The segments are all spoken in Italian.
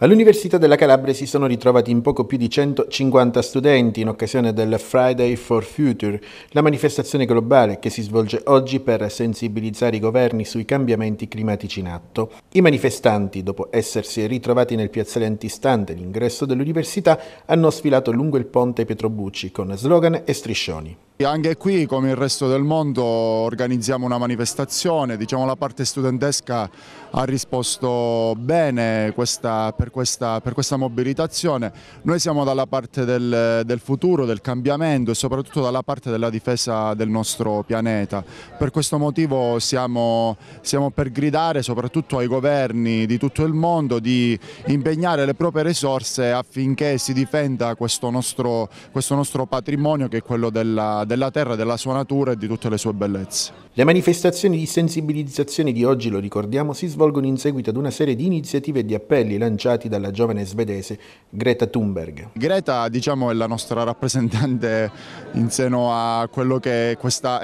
All'Università della Calabria si sono ritrovati in poco più di 150 studenti in occasione del Friday for Future, la manifestazione globale che si svolge oggi per sensibilizzare i governi sui cambiamenti climatici in atto. I manifestanti, dopo essersi ritrovati nel piazzale antistante l'ingresso dell'università, hanno sfilato lungo il ponte Pietrobucci con slogan e striscioni. Anche qui, come il resto del mondo, organizziamo una manifestazione, diciamo la parte studentesca ha risposto bene questa, per, questa, per, questa, mobilitazione. Noi siamo dalla parte del, del, futuro, del cambiamento e soprattutto dalla parte della difesa del nostro pianeta. Per questo motivo siamo, siamo per gridare soprattutto ai governi di tutto il mondo di impegnare le proprie risorse affinché si difenda questo nostro, questo nostro patrimonio che è quello della della terra, della sua natura e di tutte le sue bellezze. Le manifestazioni di sensibilizzazione di oggi, lo ricordiamo, si svolgono in seguito ad una serie di iniziative e di appelli lanciati dalla giovane svedese Greta Thunberg. Greta diciamo, è la nostra rappresentante in seno a quello che questa,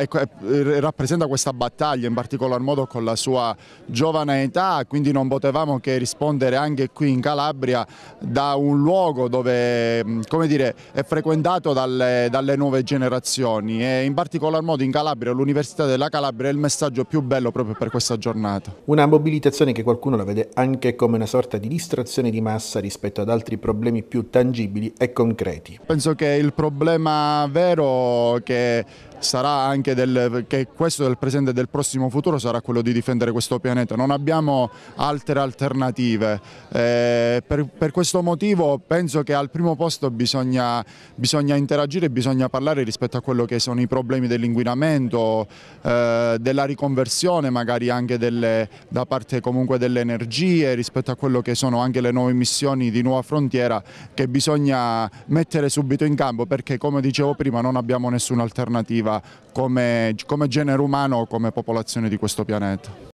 rappresenta questa battaglia, in particolar modo con la sua giovane età, quindi non potevamo che rispondere anche qui in Calabria da un luogo dove dire, è frequentato dalle, dalle nuove generazioni istituzioni e in particolar modo in Calabria, all'Università della Calabria è il messaggio più bello proprio per questa giornata. Una mobilitazione che qualcuno la vede anche come una sorta di distrazione di massa rispetto ad altri problemi più tangibili e concreti. Penso che il problema vero che sarà anche del, che questo del presente e del prossimo futuro sarà quello di difendere questo pianeta, non abbiamo altre alternative, eh, per, per, questo motivo penso che al primo posto bisogna, bisogna, interagire, bisogna parlare rispetto a quello che sono i problemi dell'inquinamento, eh, della riconversione magari anche delle, da parte comunque delle energie, rispetto a quello che sono anche le nuove missioni di nuova frontiera che bisogna mettere subito in campo perché come dicevo prima non abbiamo nessuna alternativa come, come genere umano, o come popolazione di questo pianeta.